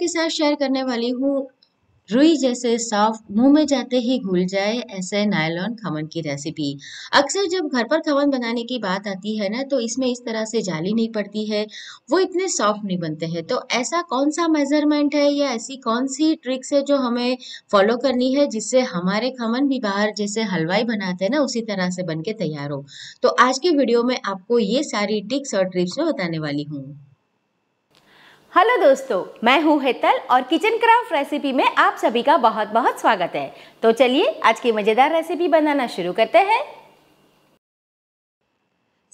सबके साथ शेयर करने वाली हूँ रुई जैसे साफ मुंह में जाते ही घुल जाए ऐसे नायलॉन खमन की रेसिपी अक्सर जब घर पर खमन बनाने की बात आती है ना तो इसमें इस तरह से जाली नहीं पड़ती है वो इतने सॉफ्ट नहीं बनते हैं तो ऐसा कौन सा मेजरमेंट है या ऐसी कौन सी ट्रिक्स है जो हमें फॉलो करनी है जिससे हमारे खमन भी बाहर जैसे हलवाई बनाते हैं ना उसी तरह से बन तैयार हो तो आज के वीडियो में आपको ये सारी टिक्स और ट्रिप्स मैं बताने वाली हूँ हेलो दोस्तों मैं हूँ हेतल और किचन क्राफ्ट रेसिपी में आप सभी का बहुत बहुत स्वागत है तो चलिए आज की मज़ेदार रेसिपी बनाना शुरू करते हैं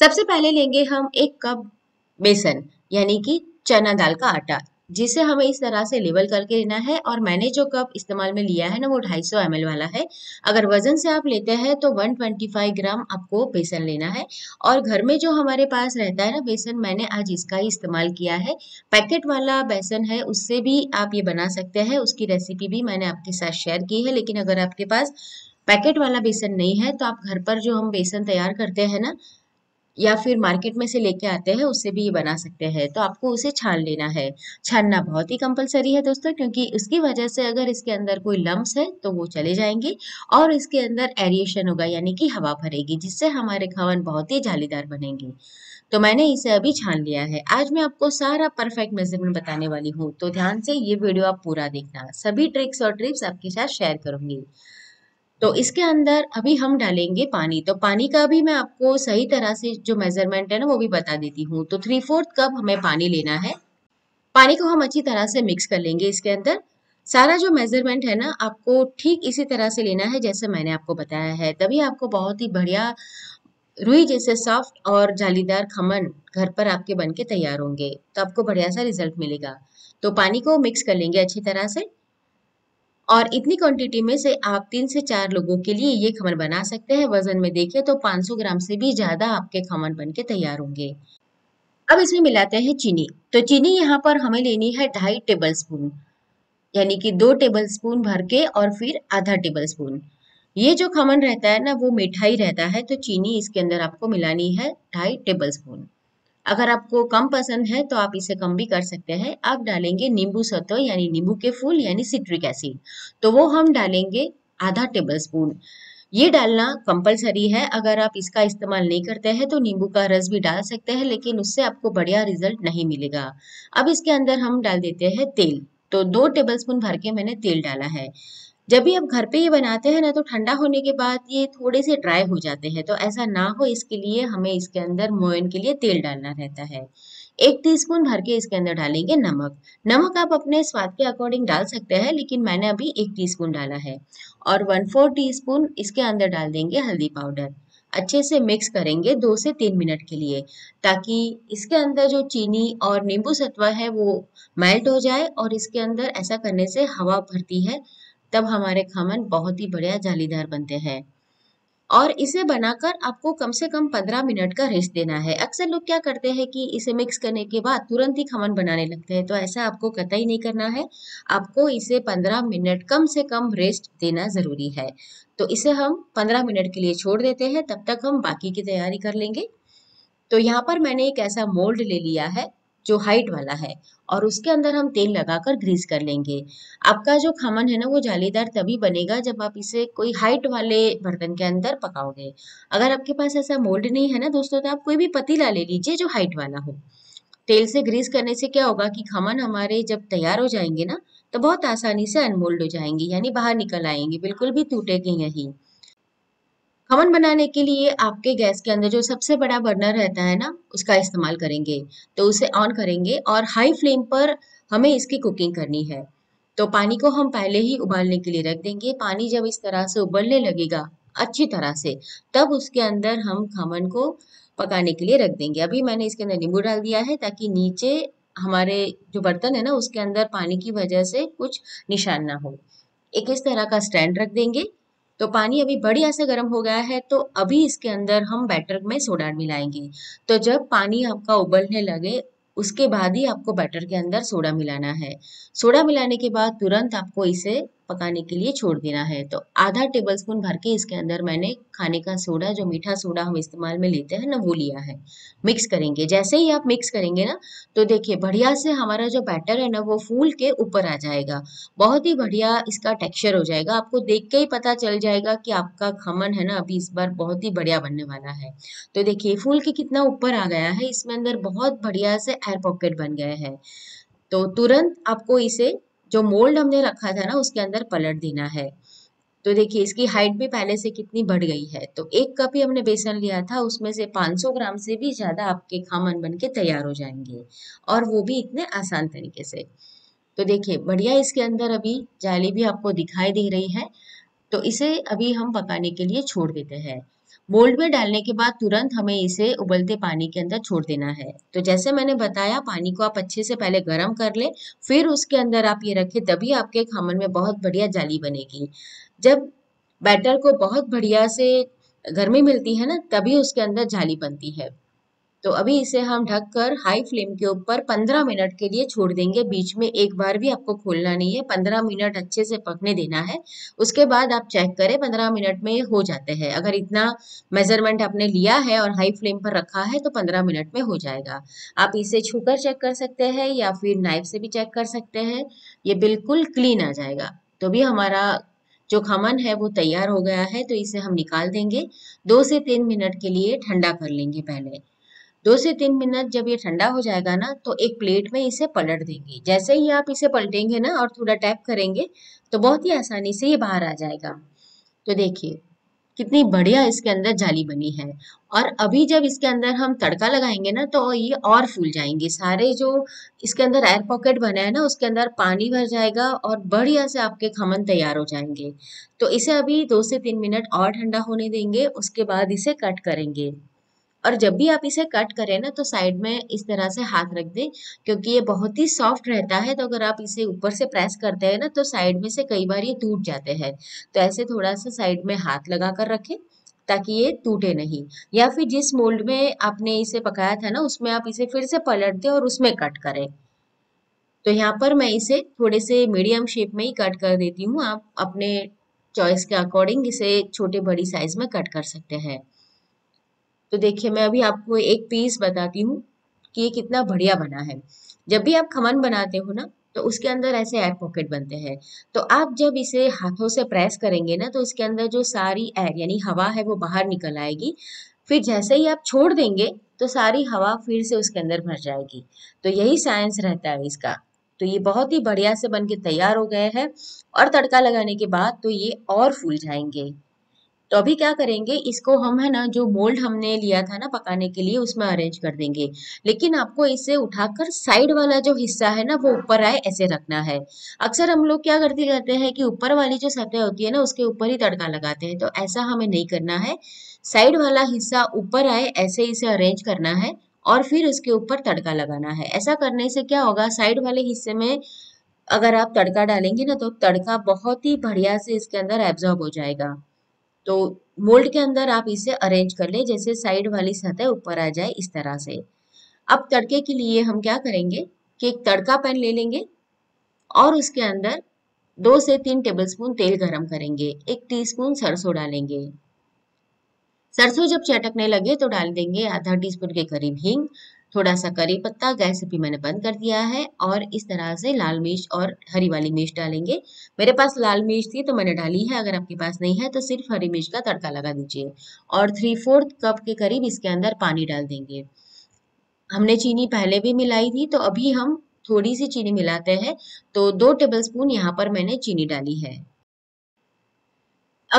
सबसे पहले लेंगे हम एक कप बेसन यानी कि चना दाल का आटा जिसे हमें इस तरह से लेबल करके लेना है और मैंने जो कप इस्तेमाल में लिया है ना वो 250 सौ वाला है अगर वजन से आप लेते हैं तो 125 ग्राम आपको बेसन लेना है और घर में जो हमारे पास रहता है ना बेसन मैंने आज इसका ही इस्तेमाल किया है पैकेट वाला बेसन है उससे भी आप ये बना सकते हैं उसकी रेसिपी भी मैंने आपके साथ शेयर की है लेकिन अगर आपके पास पैकेट वाला बेसन नहीं है तो आप घर पर जो हम बेसन तैयार करते हैं ना या फिर मार्केट में से लेके आते हैं उससे भी ये बना सकते हैं तो आपको उसे छान लेना है छानना बहुत ही कंपलसरी है दोस्तों क्योंकि उसकी वजह से अगर इसके अंदर कोई लम्ब है तो वो चले जाएंगे और इसके अंदर एरिएशन होगा यानी कि हवा भरेगी जिससे हमारे खवन बहुत ही जालीदार बनेंगे तो मैंने इसे अभी छान लिया है आज मैं आपको सारा परफेक्ट मेजरमेंट बताने वाली हूँ तो ध्यान से ये वीडियो आप पूरा देखना सभी ट्रिक्स और ट्रिप्स आपके साथ शेयर करूंगी तो इसके अंदर अभी हम डालेंगे पानी तो पानी का भी मैं आपको सही तरह से जो मेजरमेंट है ना वो भी बता देती हूँ तो थ्री फोर्थ कप हमें पानी लेना है पानी को हम अच्छी तरह से मिक्स कर लेंगे इसके अंदर सारा जो मेजरमेंट है ना आपको ठीक इसी तरह से लेना है जैसे मैंने आपको बताया है तभी आपको बहुत ही बढ़िया रुई जैसे सॉफ्ट और जालीदार खमन घर पर आपके बन के तैयार होंगे तो आपको बढ़िया सा रिजल्ट मिलेगा तो पानी को मिक्स कर लेंगे अच्छी तरह से और इतनी क्वांटिटी में से आप तीन से चार लोगों के लिए ये खमन बना सकते हैं वजन में देखिए तो 500 ग्राम से भी ज़्यादा आपके खमन बन के तैयार होंगे अब इसमें मिलाते हैं चीनी तो चीनी यहाँ पर हमें लेनी है ढाई टेबल स्पून यानी कि दो टेबल स्पून भर के और फिर आधा टेबल स्पून ये जो खमन रहता है ना वो मिठाई रहता है तो चीनी इसके अंदर आपको मिलानी है ढाई टेबल स्पून अगर आपको कम पसंद है तो आप इसे कम भी कर सकते हैं आप डालेंगे नींबू सतो यानी नींबू के फूल यानी सिट्रिक एसिड तो वो हम डालेंगे आधा टेबल स्पून ये डालना कंपलसरी है अगर आप इसका इस्तेमाल नहीं करते हैं तो नींबू का रस भी डाल सकते हैं लेकिन उससे आपको बढ़िया रिजल्ट नहीं मिलेगा अब इसके अंदर हम डाल देते हैं तेल तो दो टेबलस्पून भर के मैंने तेल डाला है जब भी आप घर पे ये बनाते हैं ना तो ठंडा होने के बाद ये थोड़े से ड्राई हो जाते हैं तो ऐसा ना हो इसके लिए हमें इसके अंदर मोयन के लिए तेल डालना रहता है एक टीस्पून भर के इसके अंदर डालेंगे नमक नमक आप अपने स्वाद के अकॉर्डिंग डाल सकते हैं लेकिन मैंने अभी एक टीस्पून डाला है और वन फोर टी इसके अंदर डाल देंगे हल्दी पाउडर अच्छे से मिक्स करेंगे दो से तीन मिनट के लिए ताकि इसके अंदर जो चीनी और नींबू सत्वा है वो मेल्ट हो जाए और इसके अंदर ऐसा करने से हवा भरती है तब हमारे खमन बहुत ही बढ़िया जालीदार बनते हैं और इसे बनाकर आपको कम से कम पंद्रह मिनट का रेस्ट देना है अक्सर लोग क्या करते हैं कि इसे मिक्स करने के बाद तुरंत ही खमन बनाने लगते हैं तो ऐसा आपको कतई नहीं करना है आपको इसे पंद्रह मिनट कम से कम रेस्ट देना ज़रूरी है तो इसे हम पंद्रह मिनट के लिए छोड़ देते हैं तब तक हम बाकी की तैयारी कर लेंगे तो यहाँ पर मैंने एक ऐसा मोल्ड ले लिया है जो हाइट वाला है और उसके अंदर हम तेल लगाकर ग्रीस कर लेंगे आपका जो खमन है ना वो जालीदार तभी बनेगा जब आप इसे कोई हाइट वाले बर्तन के अंदर पकाओगे अगर आपके पास ऐसा मोल्ड नहीं है ना दोस्तों तो आप कोई भी पतीला ले लीजिए जो हाइट वाला हो तेल से ग्रीस करने से क्या होगा कि खमन हमारे जब तैयार हो जाएंगे ना तो बहुत आसानी से अनमोल्ड हो जाएंगे यानी बाहर निकल आएंगे बिल्कुल भी टूटेगी यहीं हवन बनाने के लिए आपके गैस के अंदर जो सबसे बड़ा बर्नर रहता है ना उसका इस्तेमाल करेंगे तो उसे ऑन करेंगे और हाई फ्लेम पर हमें इसकी कुकिंग करनी है तो पानी को हम पहले ही उबालने के लिए रख देंगे पानी जब इस तरह से उबलने लगेगा अच्छी तरह से तब उसके अंदर हम खमन को पकाने के लिए रख देंगे अभी मैंने इसके अंदर नींबू डाल दिया है ताकि नीचे हमारे जो बर्तन है ना उसके अंदर पानी की वजह से कुछ निशान ना हो एक इस तरह का स्टैंड रख देंगे तो पानी अभी बढ़िया से गर्म हो गया है तो अभी इसके अंदर हम बैटर में सोडा मिलाएंगे तो जब पानी आपका उबलने लगे उसके बाद ही आपको बैटर के अंदर सोडा मिलाना है सोडा मिलाने के बाद तुरंत आपको इसे पकाने के लिए छोड़ देना है तो आधा टेबल स्पून भर के इसके अंदर मैंने खाने का सोडा जो मीठा सोडा हम इस्तेमाल में लेते हैं ना वो लिया है मिक्स करेंगे जैसे ही आप मिक्स करेंगे ना तो देखिए बढ़िया से हमारा जो बैटर है ना वो फूल के ऊपर आ जाएगा बहुत ही बढ़िया इसका टेक्सचर हो जाएगा आपको देख के ही पता चल जाएगा कि आपका खमन है ना अभी इस बार बहुत ही बढ़िया बनने वाला है तो देखिए फूल के कितना ऊपर आ गया है इसमें अंदर बहुत बढ़िया से एयर पॉकेट बन गए है तो तुरंत आपको इसे जो मोल्ड हमने रखा था ना उसके अंदर पलट देना है तो देखिए इसकी हाइट भी पहले से कितनी बढ़ गई है तो एक कप ही हमने बेसन लिया था उसमें से 500 ग्राम से भी ज़्यादा आपके खामन बन के तैयार हो जाएंगे और वो भी इतने आसान तरीके से तो देखिए बढ़िया इसके अंदर अभी जाली भी आपको दिखाई दे रही है तो इसे अभी हम पकाने के लिए छोड़ देते हैं मोल्ड में डालने के बाद तुरंत हमें इसे उबलते पानी के अंदर छोड़ देना है तो जैसे मैंने बताया पानी को आप अच्छे से पहले गर्म कर ले फिर उसके अंदर आप ये रखें तभी आपके खामन में बहुत बढ़िया जाली बनेगी जब बैटर को बहुत बढ़िया से गर्मी मिलती है ना तभी उसके अंदर जाली बनती है तो अभी इसे हम ढक कर हाई फ्लेम के ऊपर 15 मिनट के लिए छोड़ देंगे बीच में एक बार भी आपको खोलना नहीं है 15 मिनट अच्छे से पकने देना है उसके बाद आप चेक करें 15 मिनट में हो जाते हैं अगर इतना मेजरमेंट आपने लिया है और हाई फ्लेम पर रखा है तो 15 मिनट में हो जाएगा आप इसे छू चेक कर सकते हैं या फिर नाइफ से भी चेक कर सकते हैं ये बिल्कुल क्लीन आ जाएगा तो भी हमारा जो खमन है वो तैयार हो गया है तो इसे हम निकाल देंगे दो से तीन मिनट के लिए ठंडा कर लेंगे पहले दो से तीन मिनट जब ये ठंडा हो जाएगा ना तो एक प्लेट में इसे पलट देंगे जैसे ही आप इसे पलटेंगे ना और थोड़ा टैप करेंगे तो बहुत ही आसानी से ये बाहर आ जाएगा तो देखिए कितनी बढ़िया इसके अंदर जाली बनी है और अभी जब इसके अंदर हम तड़का लगाएंगे ना तो ये और फूल जाएंगे सारे जो इसके अंदर एयर पॉकेट बना है ना उसके अंदर पानी भर जाएगा और बढ़िया से आपके खमन तैयार हो जाएंगे तो इसे अभी दो से तीन मिनट और ठंडा होने देंगे उसके बाद इसे कट करेंगे और जब भी आप इसे कट करें ना तो साइड में इस तरह से हाथ रख दें क्योंकि ये बहुत ही सॉफ्ट रहता है तो अगर आप इसे ऊपर से प्रेस करते हैं ना तो साइड में से कई बार ये टूट जाते हैं तो ऐसे थोड़ा सा साइड में हाथ लगा कर रखें ताकि ये टूटे नहीं या फिर जिस मोल्ड में आपने इसे पकाया था ना उसमें आप इसे फिर से पलट दें और उसमें कट करें तो यहाँ पर मैं इसे थोड़े से मीडियम शेप में ही कट कर देती हूँ आप अपने चॉइस के अकॉर्डिंग इसे छोटे बड़ी साइज में कट कर सकते हैं तो देखिए मैं अभी आपको एक पीस बताती हूँ कि ये कितना बढ़िया बना है जब भी आप खमन बनाते हो ना तो उसके अंदर ऐसे एयर पॉकेट बनते हैं तो आप जब इसे हाथों से प्रेस करेंगे ना तो इसके अंदर जो सारी एयर यानी हवा है वो बाहर निकल आएगी फिर जैसे ही आप छोड़ देंगे तो सारी हवा फिर से उसके अंदर भर जाएगी तो यही साइंस रहता है इसका तो ये बहुत ही बढ़िया से बन के तैयार हो गए हैं और तड़का लगाने के बाद तो ये और फूल जाएंगे तो अभी क्या करेंगे इसको हम है ना जो मोल्ड हमने लिया था ना पकाने के लिए उसमें अरेंज कर देंगे लेकिन आपको इसे उठाकर साइड वाला जो हिस्सा है ना वो ऊपर आए ऐसे रखना है अक्सर हम लोग क्या करते रहते हैं कि ऊपर वाली जो सतह होती है ना उसके ऊपर ही तड़का लगाते हैं तो ऐसा हमें नहीं करना है साइड वाला हिस्सा ऊपर आए ऐसे इसे अरेंज करना है और फिर उसके ऊपर तड़का लगाना है ऐसा करने से क्या होगा साइड वाले हिस्से में अगर आप तड़का डालेंगे ना तो तड़का बहुत ही बढ़िया से इसके अंदर एब्जॉर्ब हो जाएगा तो मोल्ड के अंदर आप इसे अरेंज कर ले जैसे साइड वाली सतह ऊपर आ जाए इस तरह से अब तड़के के लिए हम क्या करेंगे कि एक तड़का पैन ले लेंगे और उसके अंदर दो से तीन टेबलस्पून तेल गरम करेंगे एक टीस्पून सरसों डालेंगे सरसों जब चटकने लगे तो डाल देंगे आधा टीस्पून के करीब हींग थोड़ा सा करी पत्ता गैस भी मैंने बंद कर दिया है और इस तरह से लाल मिर्च और हरी वाली मिर्च डालेंगे मेरे पास लाल मिर्च थी तो मैंने डाली है अगर आपके पास नहीं है तो सिर्फ हरी मिर्च का तड़का लगा दीजिए और थ्री फोर्थ कप के करीब इसके अंदर पानी डाल देंगे हमने चीनी पहले भी मिलाई थी तो अभी हम थोड़ी सी चीनी मिलाते हैं तो दो स्पून यहाँ पर मैंने चीनी डाली है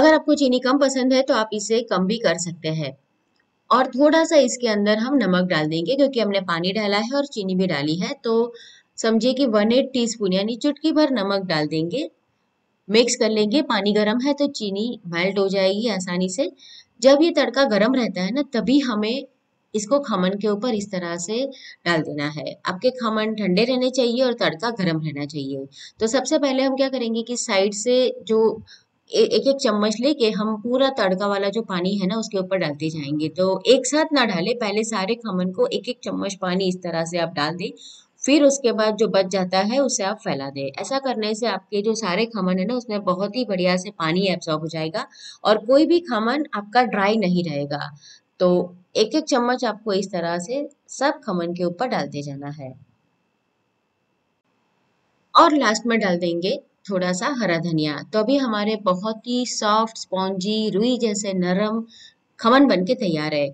अगर आपको चीनी कम पसंद है तो आप इसे कम भी कर सकते हैं और थोड़ा सा इसके अंदर हम नमक डाल देंगे क्योंकि हमने पानी डाला है और चीनी भी डाली है तो समझिए कि वन एट टी स्पून यानी चुटकी भर नमक डाल देंगे मिक्स कर लेंगे पानी गर्म है तो चीनी मेल्ट हो जाएगी आसानी से जब ये तड़का गर्म रहता है ना तभी हमें इसको खमन के ऊपर इस तरह से डाल देना है आपके खमन ठंडे रहने चाहिए और तड़का गर्म रहना चाहिए तो सबसे पहले हम क्या करेंगे कि साइड से जो एक एक चम्मच लेके हम पूरा तड़का वाला जो पानी है ना उसके ऊपर डालते जाएंगे तो एक साथ ना डाले पहले सारे खमन को एक एक चम्मच पानी इस तरह से आप डाल दें फिर उसके बाद जो बच जाता है उसे आप फैला दें ऐसा करने से आपके जो सारे खमन है ना उसमें बहुत ही बढ़िया से पानी एब्जॉर्ब हो जाएगा और कोई भी खमन आपका ड्राई नहीं रहेगा तो एक एक चम्मच आपको इस तरह से सब खमन के ऊपर डालते जाना है और लास्ट में डाल देंगे थोड़ा सा हरा धनिया तो अभी हमारे बहुत ही सॉफ्ट स्पॉन्जी रुई जैसे नरम खमन बन के तैयार है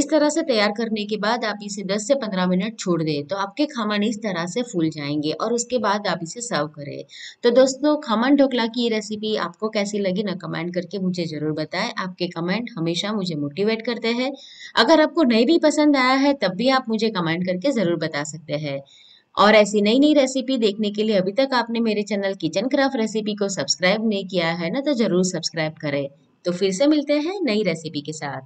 इस तरह से तैयार करने के बाद आप इसे 10 से 15 मिनट छोड़ दें तो आपके खमन इस तरह से फूल जाएंगे और उसके बाद आप इसे सर्व करें तो दोस्तों खमन ढोकला की रेसिपी आपको कैसी लगी ना कमेंट करके मुझे ज़रूर बताएं आपके कमेंट हमेशा मुझे मोटिवेट करते हैं अगर आपको नहीं भी पसंद आया है तब भी आप मुझे कमेंट करके ज़रूर बता सकते हैं और ऐसी नई नई रेसिपी देखने के लिए अभी तक आपने मेरे चैनल किचन क्राफ्ट रेसिपी को सब्सक्राइब नहीं किया है ना तो जरूर सब्सक्राइब करें तो फिर से मिलते हैं नई रेसिपी के साथ